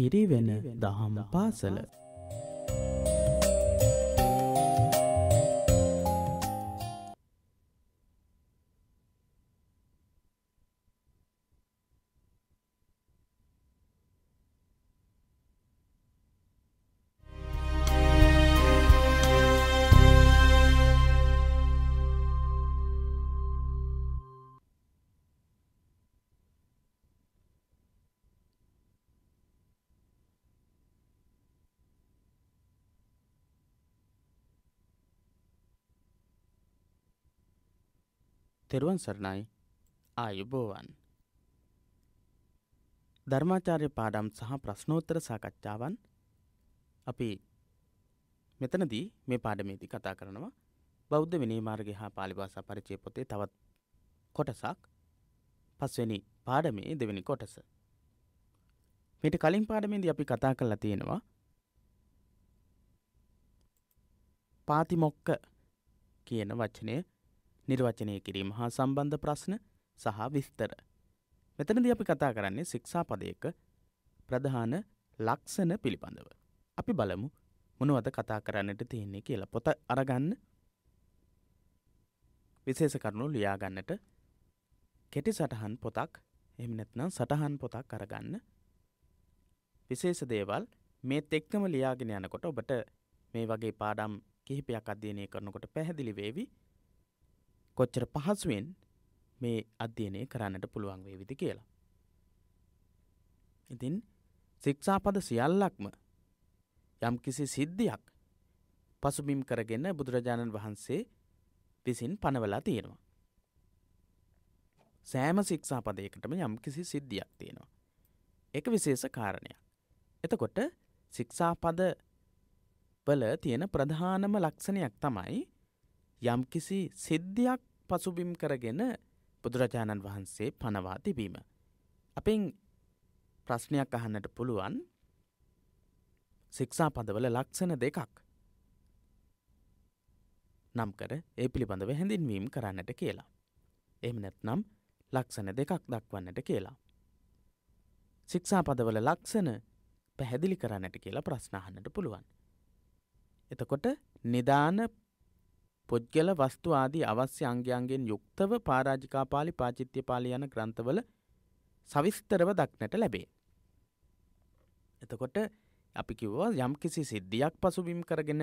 පිරිවෙන දහම් පාසල තෙරුවන් සරණයි ආයුබෝවන්. ධර්මාචාරය පාඩම් සහ ප්‍රශ්නෝත්තර සාකච්ඡාවන් අපි මෙතනදී මේ පාඩමේදී කතා කරනවා බෞද්ධ විනීමාර්ගය හා පාලිභාසා පරිචය පොතේ තවත් කොටසක් පස්වෙනි පාඩමේ දෙවැනි කොටස. මෙට කලින් පාඩමේදී අපි කතා කරලා තියෙනවා පාතිමොක්ක කියන වචනය නිර්වචනය කිරීම හා සම්බන්ධ ප්‍රශ්න සහ විස්තර. මෙතනද අපි කතා කරන්නේ ශික්ෂාපදයක ප්‍රධාන ලක්ෂණ පිළිබඳව. අපි බලමු මොනවද කතා කරන්නට තියෙන්නේ කියලා පොත අරගන්න විශේෂ කරනු ලියාගන්නට කෙටි සටහන් පොතක් එමනැත්නම් සටහන් පොතක් කරගන්න විශේෂ දේවල් මේ තෙක්කම ලියාගෙන යනකොට ඔබට මේ වගේ පාඩම් කිහිපයක් අධ්‍යයනය කරනකොට පැහැදිලි වේවි කොච්චර පහසුවෙන් මේ අධ්‍යයනය කරන්නට පුළුවන් වේවිද කියලා. ඉතින් ශික්ෂාපද සියල්ලක්ම යම් කිසි සිද්ධියක් පසුබිම් කරගෙන බුදුරජාණන් වහන්සේ විසින් පනවලා තියෙනවා. සෑම ශික්ෂාපදයකටම යම් කිසි සිද්ධියක් තියෙනවා. එක විශේෂ කාරණයක්. එතකොට ශික්ෂාපද වල තියෙන ප්‍රධානම ලක්ෂණයක් තමයි යම්කිසි සිද්ධියක් පසුබිම් කරගෙන බුදුරජාණන් වහන්සේ පනවා තිබීම. අපෙන් ප්‍රශ්නයක් අහන්නට පුළුවන් සික්ෂා පදවල ලක්ෂණ දෙකක් නම් කර ඒ පිළිබඳව හැඳින්වීම් කරන්නට කියලා. එමනැත් නම් ලක්ෂණ දෙකක් දක්වන්නට කියලා. සික්ෂා පදවල ලක්ෂණ පැහැදිලි කරන්නට කියලා ප්‍රශ්නාහන්නට පුළුවන්. එතකොට නිදාන පුද්ගල වස්තු ආදී අවශ්‍ය අංගයන්ගෙන් යුක්තව පරාජිකා පාළි පාචිත්‍ය පාළි යන ග්‍රන්ථවල සවිස්තරව දක්නට ලැබේ. එතකොට අපි කිව්වා යම්කිසි සිද්ධියක් පසුබිම් කරගෙන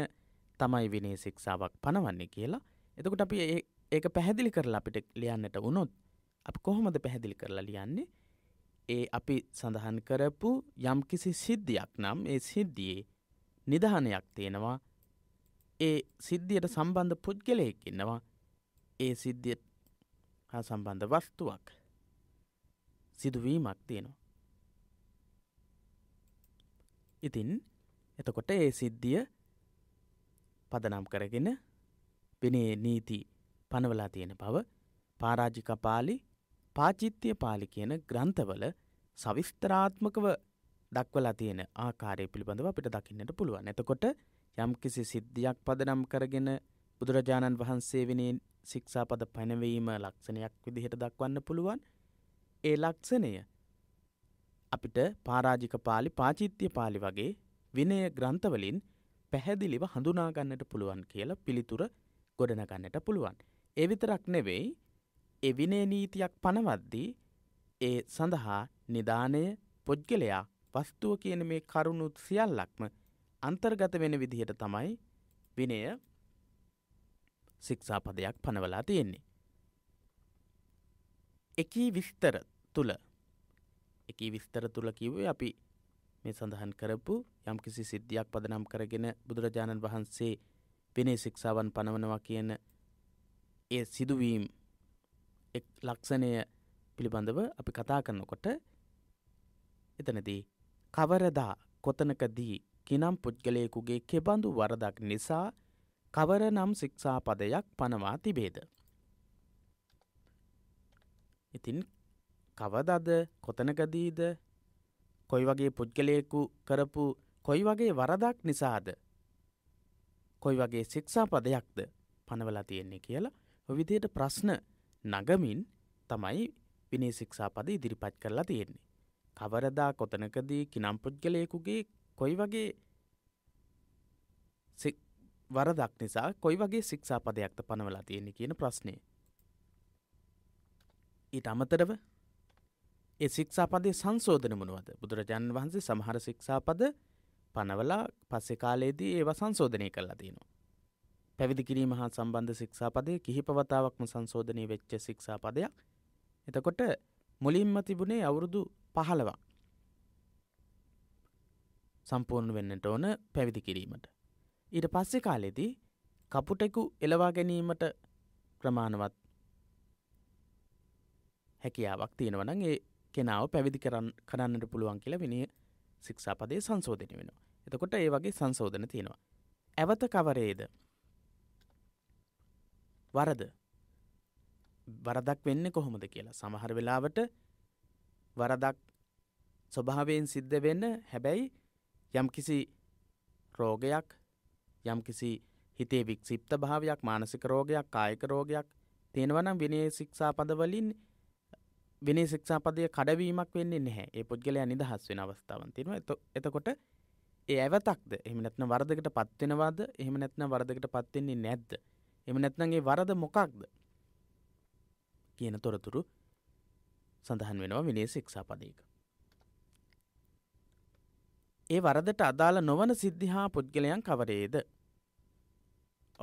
තමයි විනේ ශික්ෂාවක් පනවන්නේ කියලා. එතකොට අපි ඒක පැහැදිලි කරලා අපිට ලියන්නට වුණොත් අපි කොහොමද පැහැදිලි කරලා ලියන්නේ? ඒ අපි සඳහන් කරපු යම්කිසි සිද්ධියක් නම් ඒ සිද්ධියේ නිධානයක් තියෙනවා ඒ සිද්ධියට සම්බන්ධ පුද්ගලයෙක් ඉන්නවා ඒ සිද්ධිය හා සම්බන්ධ වස්තුවක් සිදුවීමක් තියෙනවා. ඉතින් එතකොට ඒ සිද්ධිය පදනම් කරගෙන පෙනේ නීති පනවලා තියෙන බව පාරාජික පාලි පාචිත්‍යය පාලි කියන ග්‍රන්ථවල සවිස්තරාත්මකව දක්වලා තියෙන ආකාරය පිළිබඳව අපිට දකින්නට පුළුවන් එතකොට යම්කිසි සිද්ධියක් පදනම් කරගෙන බුදුරජාණන් වහන්සේ වෙනෙන් ශික්ෂාපද පැනවීම ලක්ෂණයක් විදිහට දක්වන්න පුළුවන් ඒ ලක්ෂණය අපිට පාරාජික පාලි පාචිත්‍ය පාලි වගේ විනය ග්‍රන්ථවලින් පැහැදිලිව හඳුනාගන්නට පුළුවන් කියල පිළිතුර ගොඩනගන්නට පුළුවන්. එවිතරක් නෙවෙයි එවිනේ නීතියක් පනවද්දී ඒ සඳහා නිධානය පුද්ගලයා වස්තුව කියන මේ කරුණුත් සියල්ලක්ම අන්තර්ගත වෙන විදිහට තමයි විනය සික්ෂාපදයක් පනවලා තියෙන්නේ. එකී විස්තර තුළ එකී විස්තර තුළ කිවේ අපි මේ සඳහන් කරපු යම්කිසි සිද්ධියක් පදනම් කරගෙන බුදුරජාණන් වහන්සේ විනේ ශික්ෂාවන් පනවනවා කියන ඒ සිදුවීම් ලක්ෂණය පිළිබඳව අපි කතා කරනකොට එතනදී කවරදා කොතනකදී කිනම් පුද්ගලයෙකුගේ කෙබඳු වරදක් නිසා කවර නම් ශික්ෂාපදයක් පනවා තිබේද. ඉතින් කවදද කොතනකදීද කොයි වගේ පුද්ගලයෙකු කරපු කොයි වගේ වරදක් නිසාද කොයි වගේ ශික්ෂාපදයක්ද පනවලා තියෙන්නේ කියලා ඔවිදියට ප්‍රශ්න නගමින් තමයි විනේ ශික්ෂාපද ඉදිරිපත් කරලා තියෙන්නේ. කවරදා කොතනකදී කිනම් පුද්ගලයෙකුගේ කොයි වගේ වරදක් නිසා කොයි වගේ ශික්ෂාපදයක්ද පනවලා තියෙන කියන ප්‍රශ්නය. ඊට අමතරව ඒ ශික්ෂාපදය සංශෝධන මනුවද බුදුරජාණන් වහන්සේ සමහර ශික්ෂාපද පනවලා පස්සෙ කාලයේදී ඒව සංශෝධනය කරලා තියෙනවා. පැවිදි කිරීම හා සම්බන්ධ ශික්ෂාපදය කිහිපවතාවක්ම සංශෝධනය වෙච්ච ශික්ෂාපදයක් එතකොට මුලින්ම තිබුණේ අවුරුදු පහළවක් සම්පූර්ණ වෙන්නට ඕන පැවිදි කිරීමට. ඊට පස්සෙ කාලෙදී කපුටෙකු එලවා ගැනීමට ප්‍රමාණවත් හැකියාවක් තියෙනවනන් ඒ කෙනාව පැවිදි කරන්නට පුළුවන් කියලා විනි සික්ෂාපදේ සංශෝධනය වෙනවා. එතකොට ඒ වගේ සංශෝධන තියෙනවා. ඇවත කවරේද වරද වරදක් වෙන්න කොහොමද කියලා සමහර වෙලාවට වරදක් ස්වභාවයෙන් සිද්ධ වෙන්න හැබැයි යම්කිසි රෝගයක් යම්කිසි හිතේ වික්සිිප්ත භාවයක් මානසික රෝගයක් කායක රෝගයක් තියෙනවනම් විනේ ශික්ෂා පදවලින් විනේ ශික්ෂාපදය කඩවීමක් වෙන්නේ නැහැ ඒ පුද්ගලය නිදහස් වෙන අවස්ථාවන් තියෙනවා එතකොට ඒ ඇවතක්ද එමනැත්න වරදකට පත්වෙනවාද එහම නැත්න වරදකට පත්වෙන්නේ නැද්ද එම නැත්නගේ වරද මොකක්ද කියන තොරතුරු සඳහන් වෙනවා විනේ ශික්ෂාපදයක ඒ වරදට අදාළ නොවන සිද්ධි හා පුද්ගලයන් කවරේද.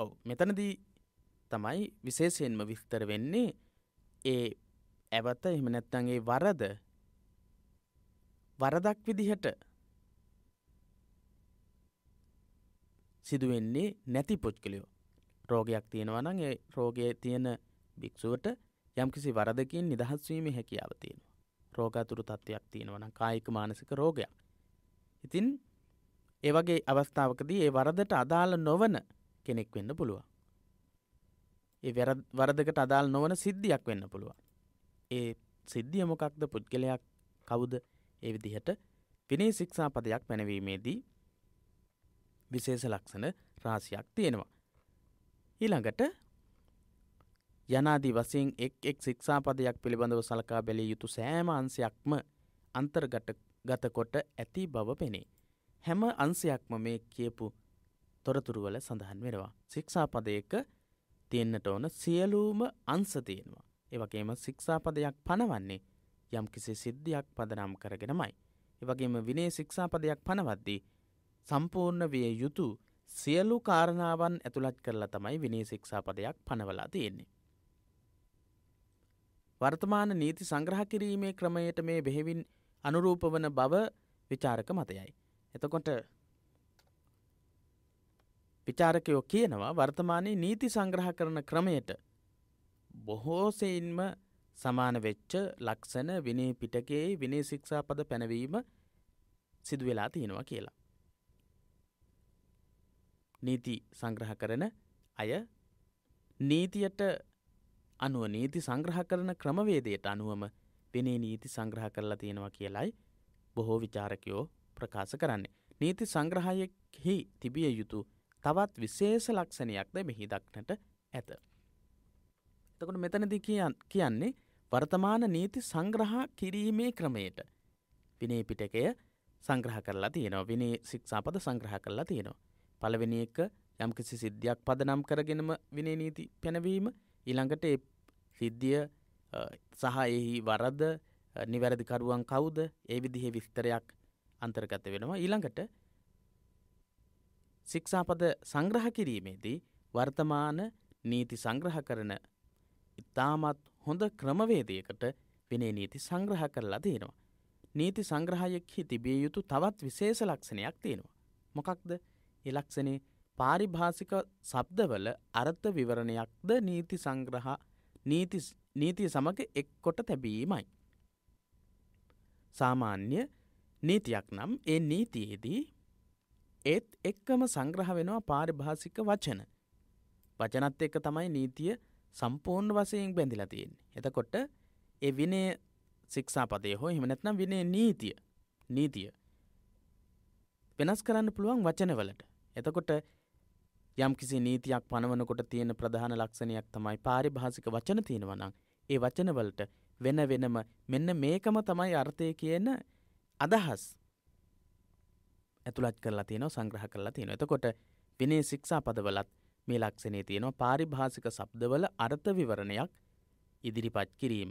ඔව මෙතනදී තමයි විශේෂයෙන්ම විස්තර වෙන්නේ ඒ ඇවත එහමනැත්තන්ගේ වරද වරදක් විදිහට සිදුවෙන්නේ නැති පුද්ගලයෝ රෝගයක් තියෙනවනං ඒ රෝගය තියෙන භික්‍ෂුවට යම්කිසි වරදකින් නිදහස්වීම හැකියාව තියෙනවා රෝගතුරු තත්ත්වයක් තියෙනවන කායික මානසික රෝගයක් ඉතින් ඒවගේ අවස්ථාවකදී ඒ වරදට අදාළ නොවන කෙනෙක් වෙන්න පුළුවන්. ඒ වරදකට අදාල් නොවන සිද්ධියක් වෙන්න පුළුවන්. ඒ සිද්ධිය මොකක්ද පුද්ගලයක් කවුද ඒ විදිහට පිනේ ශික්ෂා පදයක් පැනවීමේදී විශේෂ ලක්ෂණ රාසියක් තියෙනවා. ඊළඟට යනාදී වසින් එක් එක් ශික්ෂාපදයක් පිළිබඳව සලකා බැලිය යුතු සෑම අන්සයක්ම අන්තර්ගත ගතකොට ඇති බව පෙනේ. හැම අන්සයක්ම මේ කියපු තොරතුරුවල සඳහන් වෙනවා. ශික්ෂාපදයක තියෙන්න්නට ඕන සියලූම අන්ස තියෙනවා. එවගේම ශික්ෂාපදයක් පනවන්නේ යම් කිසි සිද්ධියක් පදනම් කරගෙනමයි. එවගේම විනේ ශික්ෂාපදයක් පනවද්දී. සම්පූර්ණ විය යුතු සියලු කාරණාවන් ඇතුළත් කරලා තමයි විනේ ශික්ෂාපදයක් පනවලා තියෙන්නේ. වර්තමාන නීති සංග්‍රහ කිරීමේ ක්‍රමයට මේ බෙහෙවින් අනුරූප වන බව විචාරක මතයයි. එතකොට විචාරකයෝ කියනවා වර්තමානයේ නීති සංග්‍රහ කරන ක්‍රමයට බොහෝසයින්ම සමාන වෙච්ච ලක්ෂණ විනේ පිටකයේ විනේ ශික්ෂා පද පැනවීම සිදුවෙලා තියෙනවා කියලා. නීති සංග්‍රහ කරන අය නීතියට අනුව නීති සංග්‍රහ කරන ක්‍රමවේදයට අනුවම දිනේ නීති සංග්‍රහ කරලා තියෙනවා කියලයි බොහෝ විචාරකයෝ ප්‍රකාශ කරන්නේ. නීති සංග්‍රහයෙහි තිබිය යුතු තවත් විශේෂ ලක්ෂණයක්ද මෙහි දක්නට ඇත. එතකොට මෙතනදි කියන්නේ වර්තමාන නීති සංග්‍රහ කිරීමේ ක්‍රමයට විනේ පිටකය සංග්‍රහ කරලා තියෙනවා විනේ ශික්ෂාපද සංග්‍රහ කරලා තියෙනවා. පළවෙනි එක යම්කිසි සිද්ධියක් පදනම් කරගෙනම විනේ නීති පැනවීම ඊළඟට ඒ සිද්ධිය සහ එහි වරද නිවැරදිකරුවන් කවුද ඒ විදිහේ විස්තරයක් අන්තර්ගත වෙනවා ඊළඟට ශික්ෂාපද සංග්‍රහ කිරීමේදී වර්තමාන නීති සංග්‍රහ කරන ඉතාමත් හොඳ ක්‍රමවේදයකට විනේ නීති සංග්‍රහ කරලා තියෙනවා. නීති සංග්‍රහයෙක්හි තිබිය යුතු තවත් විශේෂ ලක්ෂණයක් තියෙනවා. මොකක්ද එලක්ෂණේ පාරිභාසික සබ්දවල අර්ථ විවරණයක්ද නීති සංග්‍රහ නීති නීතිය සමඟ එක් කොට තැබීමයි. සාමාන්‍ය නීතියක් නම් ඒ නීතියේදී ඒත් එක්කම සංග්‍රහ වෙනවා පාරිභාසික වචන. වචනත් එක්ක තමයි නීතිය සම්පූර්ණ වසයෙන් බැඳිලා තියෙන්. එතකොට ඒ විනය සික්ෂාපදය හෝ හිමනැත්නම් විනේ නීතිය නීතිය. වෙනස් කරන්න පුළුවන් වචනවලට. එතකොට යම් කිසි නීතියක් පනවනකොට තියෙන ප්‍රධාන ලක්ෂණයක් තමයි පාරිභාසික වචන තියෙනවනම් ඒ වචනවලට වෙන වෙනම මෙන්න මේකම තමයි අර්ථය කියන අදහස් ඇතුළත් කරලා තියෙනව සංග්‍රහ කරලා තියෙන එතකොට විනේ ශික්ෂා පදවලත් මේ ලක්ෂණේ තියෙනවා පාරිභාසික සබ්දවල අර්ථ විවරණයක් ඉදිරිපත් කිරීම.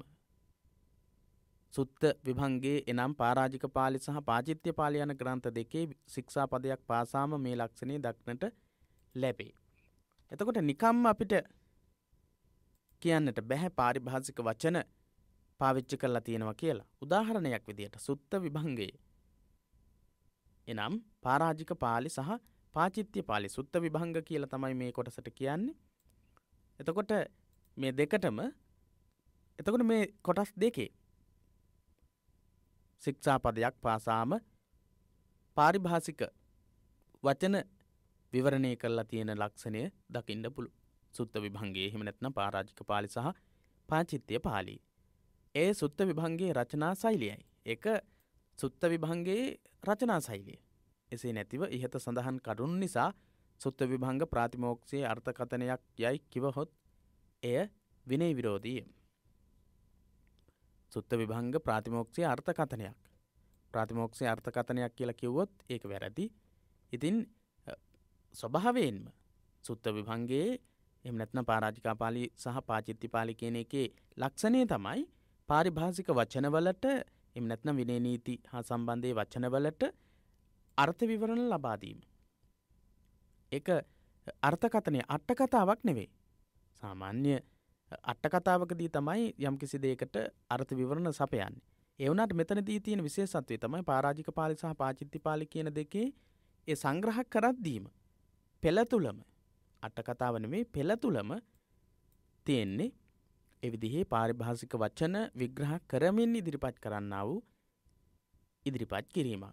සුත්ත විභංගේ එනම් පාරාජික පාලි සහ පාචිත්‍ය පාලි යන ග්‍රන්ථ දෙකේ ශික්ෂා පදයක් පාසාම මේ ලක්ෂණේ දක්නට ලැබේ. එතකොට නිකම්ම අපිට කියන්නට බැහැ පාරිභාසික වචන පාවිච්චි කරලා තියෙනවා කියලා උදාහරණයක් විදියට සුත්ත විභංගේ. එනම් පාරාජික පාලි සහ පාචිත්‍ය පාලි සුත්ත විභංග කියල තමයි මේ කොටසට කියන්නේ. එතකොට මේ දෙකටම එතකොට මේ කොටස් දෙකේ. සික්ෂාපදයක් පාසාම පාරිභාසික වචන විවරණය කරලා තියෙන ලක්ෂණය දකිින්ඩ පුළු. සුත්ත විභංගේ හිම නැත්න පාරාජික පාලි සහ පාචිත්‍යය පාලී. ඒ සුත්ත විභංගේ රචනා සෛලියයි. එක සුත්ත විභංගේ රචනා සෛලිය. එසේ නැතිව ඉහත සඳහන් කරුන් නිසා සුත්ත විභංග ප්‍රාතිමෝක්ෂයේ අර්ථකථනයක් යයි කිවහොත් එය විනේ විරෝධීය. සුත්ත විභංග ප්‍රාතිමෝක්ෂය අර්ථකථනයක් ප්‍රාතිමෝක්ෂය අර්ථකථනයක් කියලා කිව්වොත් ඒක වැරදි. ඉතින් ස්වභාවයෙන්ම සුත්ත විභංගේ එම නැත්න පාරාජිකාපාලි සහ පාචිත්තිපාලි කියන එකේ ලක්ෂණය තමයි පාරිභාසික වචනවලට එම නැත්න විනේනීති හා සම්බන්ධය වචනවලට අර්ථ විවරණ ලබාදීම. එක අර්ථකතනය අට්ටකතාවක් නෙවේ. සාමාන්‍ය අට්ටකතාවකදී තමයි යම් කිසි දේකට අර්ථ විවරණ සපයන්. එවනට මෙතන දී තියෙන විශේෂත්වේ තමයි පාරාජික පාලි සහ පාචිත්ති පාලි කියන දෙකේ ඒ සංග්‍රහක් කරත්දීම පෙළතුළම අටකතාව නෙමේ පෙළ තුලම තියෙන්නේ ඒ විදිහේ පාරිභාෂික වචන විග්‍රහ කරමින් ඉදිරිපත් කරන්නා වූ ඉදිරිපත් කිරීමක්.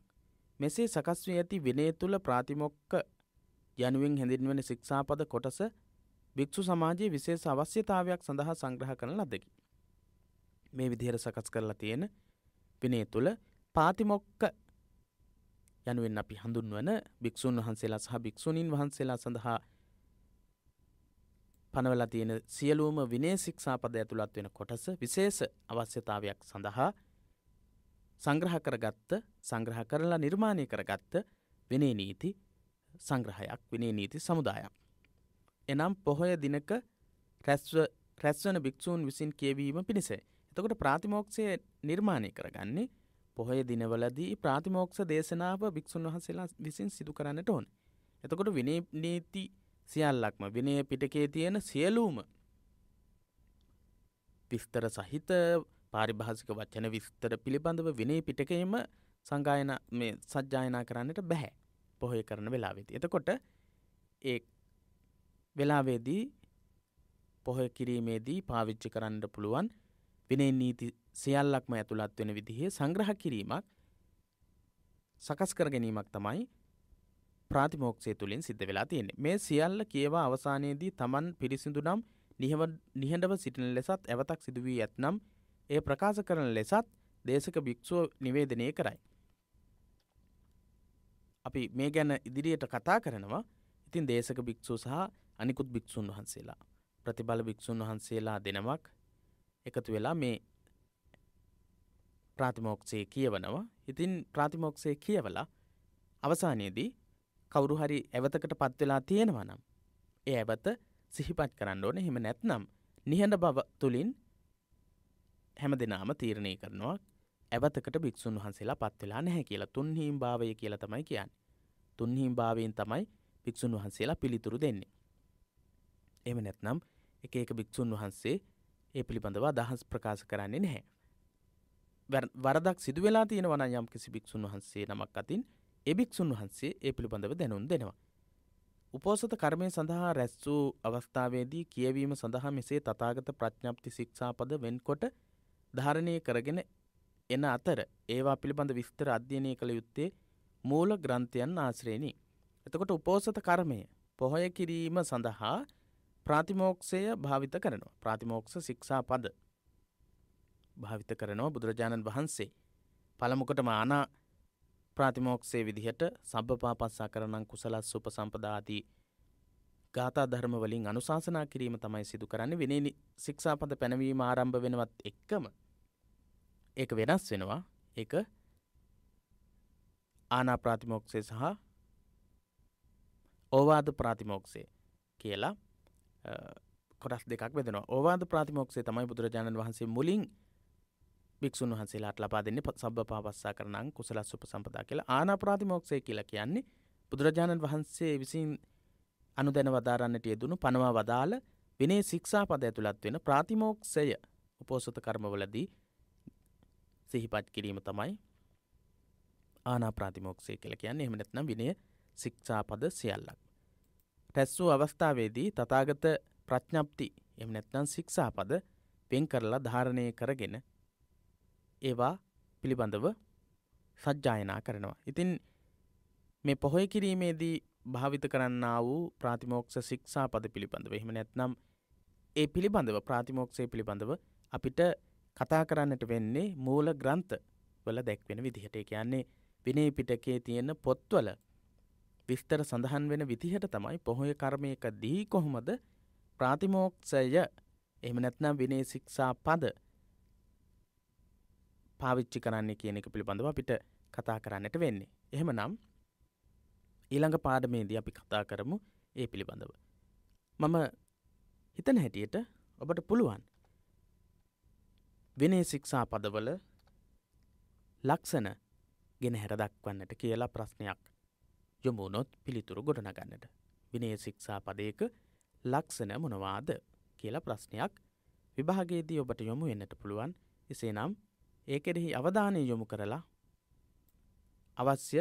මෙසේ සකස් වී ඇති විනය තුල ප්‍රාතිමොක්ක යනුවෙන් හැඳින්වන ශික්ෂාපද කොටස භික්ෂු සමාජයේ විශේෂ අවශ්‍යතාවයක් සඳහා සංග්‍රහ කරන ලදකි. මේ විදිහට සකස් කරලා තියෙන විනය තුල පාතිමොක්ක යනුවෙන් අපි හඳුන්වන භික්ෂූන් වහන්සේලා සහ භික්ෂුණීන් වහන්සේලා සඳහා පනවලා තියෙන සියලූම විනේ ශික්ෂාපද ඇතුළත් වෙන කොටස විශේෂ අවශ්‍යතාවයක් සඳහා සංග්‍රහ කරගත්ත සංග්‍රහ කරලා නිර්මාණය කරගත්ත විනේ නීති සංග්‍රහයක් විනේ නීති සමුදායක්. එනම් පොහොය දිනක රැස්වන භික්‍ෂූන් විසින් කියවීම පිණිසේ. එතකොට ප්‍රාතිමෝක්ෂය නිර්මාණය කරගන්නේ පොහොය දිනවලදී ප්‍රාතිමෝක්ෂ දේශනාව භික්‍ෂූන් වහන්සේලා විසින් සිදු කරන්නට ඕන. එතකොට විනේ නීති සියල්ලක්ම විනය පිටකේ තියෙන සියලූම විස්තර සහිත පාරිභාසික වචන විස්තර පිළිබඳව විනේ පිටකේම සංගායන මේ සජ්ජායනා කරන්නට බැහැ පොහොය කරන වෙලාවෙති. එතකොට ඒ වෙලාවේදී පොහොය කිරීමේදී පාවිච්චි කරන්න පුළුවන් විනේ නීති සියල්ලක්ම ඇතුළත් වෙන විදිහේ සංග්‍රහ කිරීමක් සකස් කර ගැනීමක් තමයි ප්‍රාතිමෝක්ෂය තුළින් සිද්ධ වෙලා තියෙන්නේ. මේ සියල්ල කියවා අවසානයේදී Taman පිරිසිදු නම් නිහඬව සිටින ලෙසත් ඇවතක් සිදු වී ඇතනම් ඒ ප්‍රකාශ කරන ලෙසත් දේශක භික්ෂුව නිවේදනය කරයි. අපි මේ ගැන ඉදිරියට කතා කරනවා ඉතින් දේශක භික්‍ෂූ සහ අනිකුත් භික්‍ෂූන් වහන්සේලා ප්‍රතිබල භික්‍ෂූන් වහන්සේලා දෙනමක් එකතු වෙලා මේ ප්‍රාතිමෝක්ෂය කියවනවා ඉතින් ප්‍රාතිමෝක්ෂය කියවලා අවසානයේදී කවුරු හරි ඇවතකට පත්වෙලා තියෙනවනම්. ඒ ඇවත සිහිපත් කරන්න ඕන හෙම නැත්නම් නිහඬ බව තුළින් හැම දෙනාම තීරණය කරනවා ඇවතකට භික්‍ෂූන් වහන්සේලා පත්වෙලා නැහැ කියලා තුන්හිම් භාවය කියල තමයි කියන්න. තුන්හිම් භාවයෙන් තමයි භික්‍ෂූන් වහන්සේලා පිළිතුරු දෙන්නේ. එම නැත්නම් එක එක භික්‍ෂූන් වහන්සේ ඒ පිළිබඳවා දහස් ප්‍රකාශ කරන්නේ නැහැ. වරදක් සිදුවෙලා තියෙනවන යම් කිසි භික්‍ෂූන් වහන්සේ නමක් අතින් එභික්‍ෂුන් වහන්සේ ඒ පිළිබඳව දැනුම් දෙනවා. උපෝසත කර්මය සඳහා රැස් වූ අවස්ථාවේදී කියවීම සඳහා මෙසේ තතාගත ප්‍රඥ්ඥප්ති ශික්ෂාපද වෙන්කොට ධාරණය කරගෙන එන අතර ඒවා පිළිබඳ විස්තර අධ්‍යයනය කළ යුත්තේ මූල ග්‍රන්ථයන් ආශ්‍රේණී. එතකොට උපෝසත කර්මය පොහොය කිරීම සඳහා ප්‍රාතිමෝක්ෂය භාවිත කරනවා ප්‍රාතිමෝක්ෂ ශික්ෂා පද භාවිත කරනවා බුදුරජාණන් වහන්සේ. පළමුකොට මානා ප්‍රාතිමෝක්ෂේ විදිහට සබ්භපාපස්සා කරනං කුසලස් සුපසම්පදාදී ගාථා ධර්ම වලින් අනුශාසනා කිරීම තමයි සිදු කරන්නේ විනේ ශික්ෂාපද පැනවීම ආරම්භ වෙනවත් එක්කම ඒක වෙනස් වෙනවා ඒක ආනා ප්‍රාතිමෝක්ෂය සහ ඕවාද ප්‍රාතිමෝක්ෂය කියලා කොටස් දෙකක් වෙනවා ඕවාද ප්‍රාතිමෝක්ෂේ තමයි බුදුරජාණන් වහන්සේ මුලින් භික්ෂුන් වහන්සේලාට ලබා දෙන්නේ සබ්බ පාපස්සා කරනං කුසලස් උපසම්පදා කියලා ආනාපාතිමෝක්ෂය කියලා කියන්නේ බුදුරජාණන් වහන්සේ විසින් අනුදැන වදාරන්නට යෙදුණු පනවා වදාළ විනේ ශික්ෂාපද ඇතුළත් වෙන ප්‍රාතිමෝක්ෂය උපෝසත කර්මවලදී සිහිපත් කිරීම තමයි ආනා ප්‍රාතිමෝක්ෂය කියල කියන්නේ එහෙම නැත්නම් විනය ශික්ෂාපද සියල්ලක්. රැස්සූ අවස්ථාවේදී තථාගත ප්‍රඥප්ති එහෙම නැත්නම් ශික්ෂාපද වෙන් කරලා ධාරණය කරගෙන ඒවා පිළිබඳව සජ්ජායනා කරනවා. ඉතින් මේ පොහොය කිරීමේදී භාවිත කරන්න වූ ප්‍රාතිමෝක්ෂ සික්ෂා පද පිළිබඳව එහෙම නැත්නම් ඒ පිළිබඳව ප්‍රාතිමෝක්ෂය පිළිබඳව අපිට කතා කරන්නට වෙන්නේ මූල ග්‍රන්ථ වල දැක්වෙන විදිහට කියන්නේ විනේ පිටකේ තියෙන පොත්වල විස්තර සඳහන් වෙන විදිහට තමයි පොහොය කර්මයකදී කොහොමද ප්‍රාතිමෝක්ෂය එහෙම නැත්නම් විනේ ශික්ෂා පද පාවිච්චි කරන්නේ කියන එක පිළිබඳව අපිට කතා කරන්නට වෙන්නේ. එහෙම නම් ඊළඟ පාඩමේදී අපි කතා කරමු ඒ පිළිබඳව. මම හිතන හැටියට ඔබට පුළුවන් විනේ ශික්ෂා පදවල ලක්ෂණ ගෙන හැර දක්වන්නට කියලා ප්‍රශ්නයක් යොමුණොත් පිළිතුරු ගොඩනගන්නට. විනේ ශික්ෂා පදයක ලක්ෂණ මොනවාද කියලා ප්‍රශ්නයක් විභාගේදී ඔබට යොමු එන්නට පුළුවන් එසේ නම් ඒ කෙරෙහි අවධානය යොමු කරලා අවශ්‍ය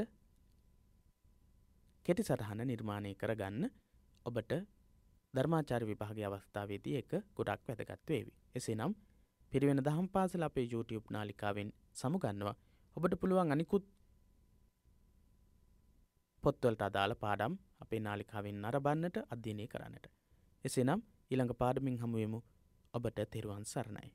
කෙටි සටහන නිර්මාණය කරගන්න ඔබට ධර්මාචාර විභාගේ අවස්ථාවේදී එක ගොඩක් වැදගත් වේවි. එසේනම් පිරිවෙන දහම් පාසල අපේ YouTube නාලිකාවෙන් සමුගන්නවා. ඔබට පුළුවන් අනිකුත් පොත්වලට අදාළ පාඩම් අපේ නාලිකාවෙන් නරබන්නට අධ්‍යයනය කරන්නට. එසේනම් ඊළඟ පාඩමින් හමුවමු ඔබට තෙරුවන් සරණයි.